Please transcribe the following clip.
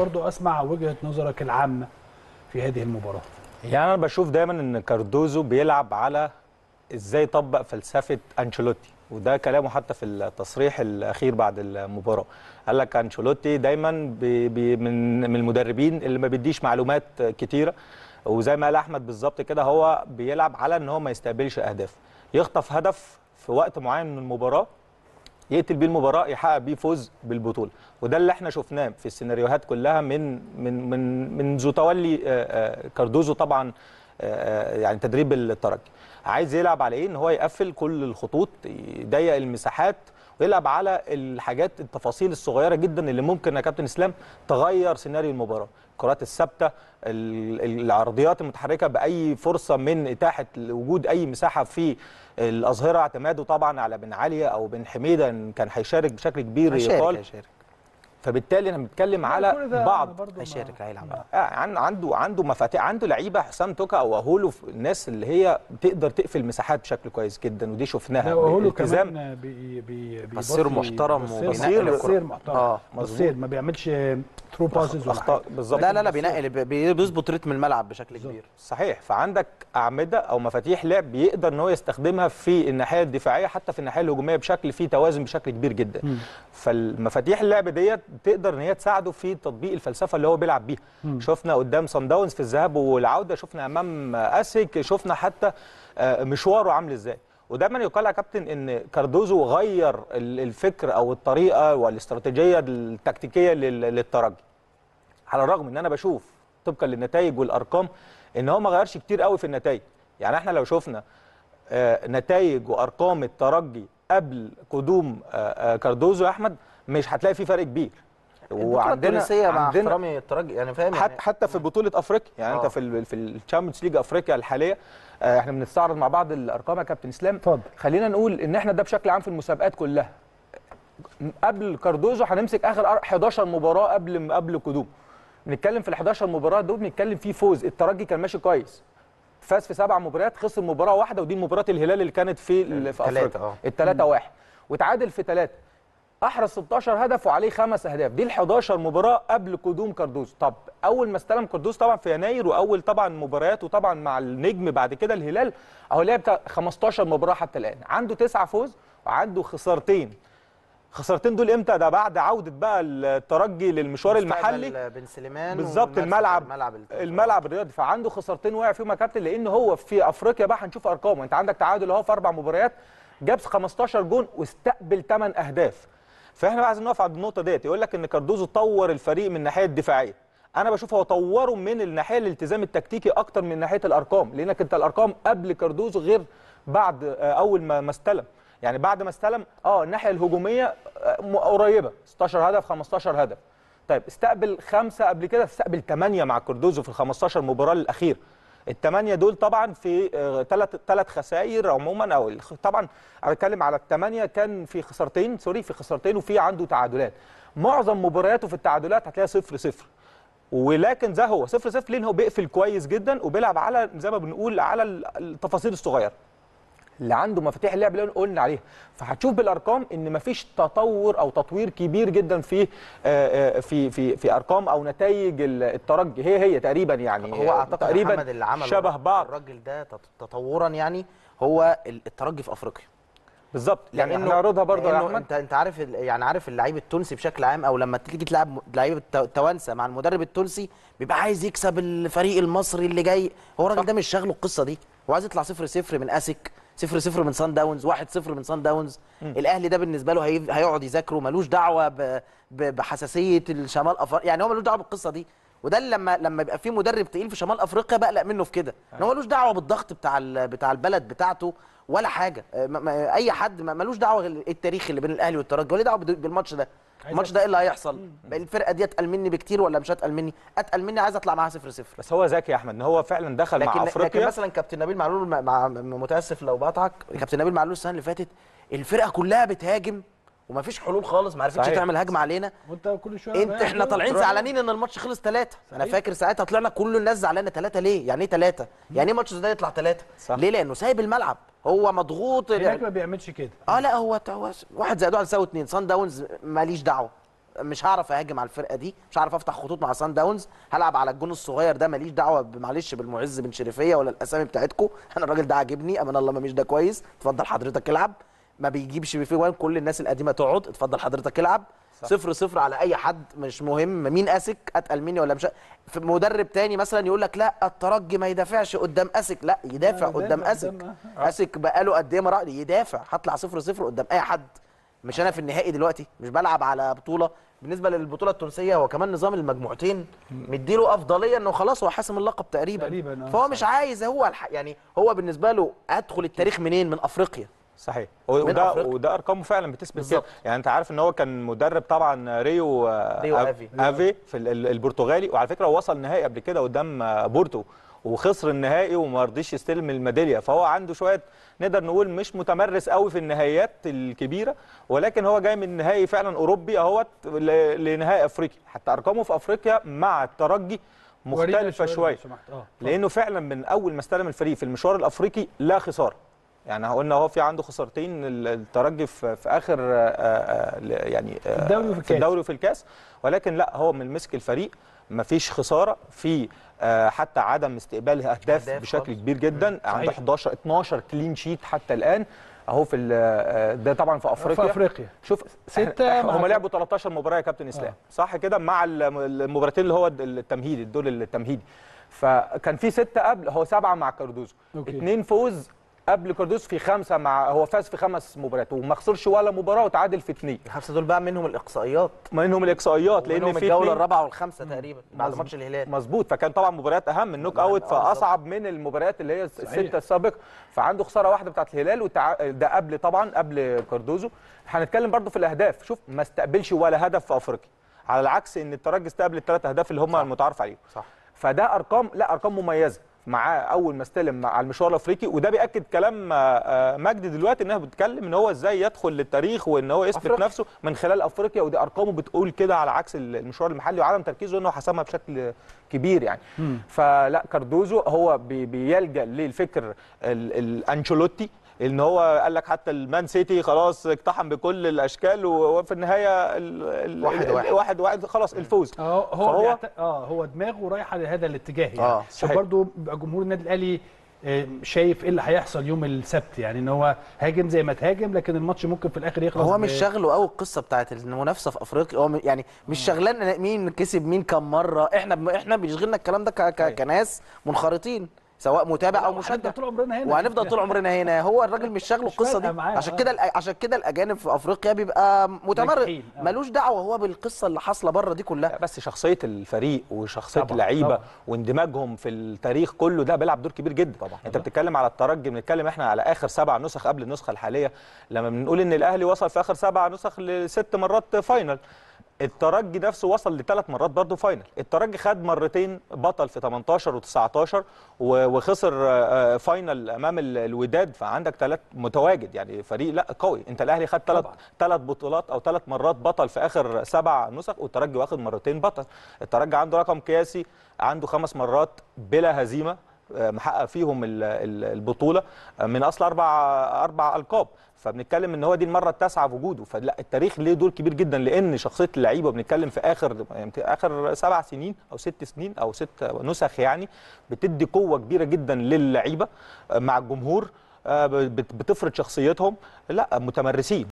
برضو اسمع وجهه نظرك العامه في هذه المباراه يعني انا بشوف دايما ان كاردوزو بيلعب على ازاي يطبق فلسفه انشيلوتي وده كلامه حتى في التصريح الاخير بعد المباراه قال لك انشيلوتي دايما بي بي من من المدربين اللي ما بيديش معلومات كتيره وزي ما قال احمد بالظبط كده هو بيلعب على ان هو ما يستقبلش اهداف يخطف هدف في وقت معين من المباراه يقتل بيه المباراه يحقق بيه فوز بالبطوله وده اللي احنا شفناه في السيناريوهات كلها من من من منذ تولي آه، آه، كاردوزو طبعا آه، يعني تدريب الترجي عايز يلعب على ايه ان هو يقفل كل الخطوط يضيق المساحات بيلعب على الحاجات التفاصيل الصغيره جدا اللي ممكن يا كابتن اسلام تغير سيناريو المباراه الكرات الثابته العرضيات المتحركه باي فرصه من اتاحه وجود اي مساحه في الاظهره اعتماده طبعا على بن علي او بن حميده كان هيشارك بشكل كبير يقال فبالتالي انا بنتكلم على بعض هيشارك هيلعب العمليه عنده عنده مفاتيح عنده لعيبه حسام توكا او اهولو الناس اللي هي تقدر تقفل مساحات بشكل كويس جدا ودي شفناها بالتزام بي بي بي بصير محترم وبينقل بصير محترم آه بصير ما بيعملش ثرو باسز اخطاء بالظبط لا لا لا بينقل بيظبط رتم الملعب بشكل بالزبط. كبير صحيح فعندك اعمده او مفاتيح لعب بيقدر ان هو يستخدمها في الناحيه الدفاعيه حتى في الناحيه الهجوميه بشكل فيه توازن بشكل كبير جدا م. فالمفاتيح اللعب ديت تقدر ان هي تساعده في تطبيق الفلسفه اللي هو بيلعب بيها شفنا قدام سان داونز في الذهاب والعوده شفنا امام اسيك شفنا حتى آه، مشواره عامل ازاي ودايما يقال يا كابتن ان كاردوزو غير الفكر او الطريقه والاستراتيجيه التكتيكيه للترجي على الرغم ان انا بشوف طبقا للنتائج والارقام ان هو ما غيرش كتير قوي في النتائج يعني احنا لو شفنا آه، نتائج وارقام الترجي قبل قدوم آه، آه، كاردوزو يا احمد مش هتلاقي في فرق كبير وعندنا مع عندنا احترامي الترجي يعني فاهم يعني حتى في بطوله افريقيا يعني أوه. انت في في الشامبيونز ليج افريقيا الحاليه احنا بنستعرض مع بعض الارقام يا كابتن اسلام اتفضل خلينا نقول ان احنا ده بشكل عام في المسابقات كلها قبل كاردوزو هنمسك اخر 11 مباراه قبل قبل قدوم بنتكلم في ال11 مباراه دول بنتكلم فيه فوز الترجي كان ماشي كويس فاز في سبع مباريات خسر مباراه واحده ودي مباراه الهلال اللي كانت في في افريقيا اه. الثلاثه واحد وتعادل في ثلاثه احرز 16 هدف وعليه خمس اهداف دي ال11 مباراه قبل قدوم كاردوز طب اول ما استلم كاردوز طبعا في يناير واول طبعا مباريات وطبعا مع النجم بعد كده الهلال اهو لعب 15 مباراه حتى الان عنده تسعه فوز وعنده خسارتين خسارتين دول امتى ده بعد عوده بقى الترجي للمشوار المحلي بن سليمان بالظبط الملعب الملعب, الملعب الرياضي فعنده خسارتين وقع فيهم يا كابتن لان هو في افريقيا بقى هنشوف ارقامه انت عندك تعادل اهو في اربع مباريات جاب 15 جون واستقبل 8 اهداف فاحنا بقى عايزين نقف عند النقطه ديت يقول لك ان كاردوزو طور الفريق من الناحيه الدفاعيه انا بشوف هو طوره من الناحيه الالتزام التكتيكي اكتر من ناحيه الارقام لانك انت الارقام قبل كاردوزو غير بعد آه، اول ما استلم يعني بعد ما استلم اه الناحيه الهجوميه آه، قريبه 16 هدف 15 هدف طيب استقبل خمسه قبل كده استقبل ثمانيه مع كوردوزو في ال 15 مباراه الاخير الثمانيه دول طبعا في ثلاث آه، ثلاث خسائر عموما او طبعا انا بتكلم على الثمانيه كان في خسارتين سوري في خسارتين وفي عنده تعادلات معظم مبارياته في التعادلات هتلاقيها صفر صفر ولكن ده هو صفر صفر لان هو بيقفل كويس جدا وبيلعب على زي ما بنقول على التفاصيل الصغيره اللي عنده مفاتيح اللعب اللي قلنا عليها فهتشوف بالارقام ان مفيش تطور او تطوير كبير جدا في آه، آه، في في في ارقام او نتائج الترجي هي هي تقريبا يعني هو اعتقد تقريبا محمد اللي عمله شبه بعض الراجل ده تطورا يعني هو الترجي في افريقيا بالظبط يعني احنا هنعرضها برضه يا احمد انت انت عارف يعني عارف اللعيب التونسي بشكل عام او لما تيجي تلعب لعيب التوانسه مع المدرب التونسي بيبقى عايز يكسب الفريق المصري اللي جاي هو الراجل ده مش شاغله القصه دي هو عايز يطلع 0 0 من اسك 0 0 من سان داونز 1 0 من سان داونز الاهلي ده بالنسبه له هيقعد يذاكره ملوش دعوه ب... ب... بحساسيه الشمال افريقيا يعني هو ملوش دعوه بالقصه دي وده لما لما يبقى في مدرب تقيل في شمال افريقيا بقلق منه في كده آه. ان هو ملوش دعوه بالضغط بتاع ال... بتاع البلد بتاعته ولا حاجه آه، اي حد ملوش دعوه التاريخ اللي بين الاهلي والترجي ولا دعوه بالماتش ده الماتش ده ايه اللي هيحصل الفرقه دي اتقل مني بكتير ولا مش اتقل مني اتقل مني عايز اطلع معاها 0 0 بس هو ذكي يا احمد ان هو فعلا دخل لكن مع افريقيا لكن مثلا كابتن نبيل معلول مع متاسف لو بقطعك كابتن نبيل معلول السنه اللي فاتت الفرقه كلها بتهاجم ومفيش حلول خالص ما عرفتش تعمل هجمه علينا وانت كل شويه انت احنا طالعين زعلانين ان الماتش خلص ثلاثة انا فاكر ساعتها طلعنا كل الناس زعلانه ثلاثة ليه يعني ايه ثلاثة يعني ايه ماتش زي ده يطلع ثلاثة ليه لانه سايب الملعب هو مضغوط يعني... ما بيعملش كده اه لا هو واحد زائد واحد يساوي اثنين صن داونز ماليش دعوه مش هعرف اهاجم على الفرقه دي مش هعرف افتح خطوط مع سان داونز هلعب على الجون الصغير ده ماليش دعوه معلش بالمعز بن شريفيه ولا الاسامي بتاعتكم انا الراجل ده عاجبني امان الله ما مش ده كويس اتفضل حضرتك العب ما بيجيبش في وان كل الناس القديمه تقعد اتفضل حضرتك العب صفر صفر على اي حد مش مهم مين اسك اتقل مني ولا مش في مدرب تاني مثلا يقول لك لا الترجي ما يدافعش قدام اسك لا يدافع آه، قدام اسك آه. اسك بقاله قد ايه مرة يدافع هطلع صفر صفر قدام اي حد مش انا في النهائي دلوقتي مش بلعب على بطوله بالنسبه للبطوله التونسيه هو كمان نظام المجموعتين مديله افضليه انه خلاص هو حاسم اللقب تقريبا, تقريبا آه، فهو مش عايز هو الح... يعني هو بالنسبه له ادخل التاريخ منين من افريقيا صحيح وده وده ارقامه فعلا بتثبت كده يعني انت عارف ان هو كان مدرب طبعا ريو ريو آه، افي آه، افي في البرتغالي وعلى فكره هو وصل نهائي قبل كده قدام آه، بورتو وخسر النهائي وما رضيش يستلم الميداليه فهو عنده شويه نقدر نقول مش متمرس قوي في النهائيات الكبيره ولكن هو جاي من نهائي فعلا اوروبي اهوت لنهائي افريقي حتى ارقامه في افريقيا مع الترجي مختلفه شويه لانه فعلا من اول ما استلم الفريق في المشوار الافريقي لا خساره يعني قلنا هو في عنده خسارتين الترجي في اخر آه، آه، يعني آه، الدوري وفي الكاس الدوري وفي الكاس ولكن لا هو من مسك الفريق مفيش خساره في حتى عدم استقبال اهداف بشكل كبير جدا عنده 11 12 كلين شيت حتى الان اهو في ده طبعا في افريقيا في افريقيا شوف ستة هم لعبوا 13 مباراه يا كابتن اسلام آه. صح كده مع المباراتين اللي هو التمهيدي الدول التمهيدي فكان في ستة قبل هو سبعة مع كاردوزو اثنين فوز قبل كاردوس في خمسه مع هو فاز في خمس مباريات وما خسرش ولا مباراه وتعادل في اثنين الخمسه دول بقى منهم الاقصائيات منهم الاقصائيات لان في الجوله الرابعه والخامسه تقريبا بعد ماتش الهلال مظبوط فكان طبعا مباريات اهم النوك يعني اوت آه، فاصعب من المباريات اللي هي السته السابقه فعنده خساره واحده بتاعه الهلال وتع... ده قبل طبعا قبل كاردوزو هنتكلم برضو في الاهداف شوف ما استقبلش ولا هدف في افريقيا على العكس ان الترجي استقبل الثلاث اهداف اللي هم المتعارف عليهم صح فده ارقام لا ارقام مميزه معاه اول ما استلم على المشوار الافريقي وده بياكد كلام آه، آه، مجدي دلوقتي انها بتتكلم ان هو ازاي يدخل للتاريخ وان هو يثبت نفسه من خلال افريقيا ودي ارقامه بتقول كده على عكس المشوار المحلي وعدم تركيزه انه حسمها بشكل كبير يعني مم. فلا كاردوزو هو بيلجا للفكر الانشيلوتي ان هو قال لك حتى المان سيتي خلاص اقتحم بكل الاشكال وفي النهايه الـ واحد, الـ واحد واحد واحد خلاص الفوز اه، هو هو بيعت... اه هو دماغه رايحه لهذا الاتجاه يعني آه بيبقى جمهور النادي الاهلي شايف ايه اللي هيحصل يوم السبت يعني ان هو هاجم زي ما تهاجم لكن الماتش ممكن في الاخر يخلص هو مش شغله قوي القصه بتاعت المنافسه في افريقيا هو يعني مش اه. شغلان مين كسب مين كم مره احنا احنا بيشغلنا الكلام ده كناس منخرطين سواء متابع او مشجع طول عمرنا هنا وهنفضل طول عمرنا هنا هو الراجل مش شاغله القصه دي عشان آه. كده عشان كده الاجانب في افريقيا بيبقى متمرد آه. ملوش دعوه هو بالقصه اللي حاصله بره دي كلها بس شخصيه الفريق وشخصيه اللعيبه واندماجهم في التاريخ كله ده بيلعب دور كبير جدا طبعا انت بتتكلم على الترجي بنتكلم احنا على اخر سبع نسخ قبل النسخه الحاليه لما بنقول ان الاهلي وصل في اخر سبع نسخ لست مرات فاينل الترجي نفسه وصل لثلاث مرات برضه فاينل الترجي خد مرتين بطل في 18 و19 وخسر آه، آه، فاينل امام الوداد فعندك ثلاث متواجد يعني فريق لا قوي انت الاهلي خد ثلاث ثلاث بطولات او ثلاث مرات بطل في اخر سبع نسخ والترجي واخد مرتين بطل الترجي عنده رقم قياسي عنده خمس مرات بلا هزيمه محقق فيهم البطوله آه، من اصل اربع اربع القاب فبنتكلم ان هو دي المره التاسعه في وجوده فلا التاريخ ليه دور كبير جدا لان شخصيه اللعيبه بنتكلم في اخر يعني اخر سبع سنين او ست سنين او ست نسخ يعني بتدي قوه كبيره جدا للعيبه آه، مع الجمهور آه، بتفرض شخصيتهم لا متمرسين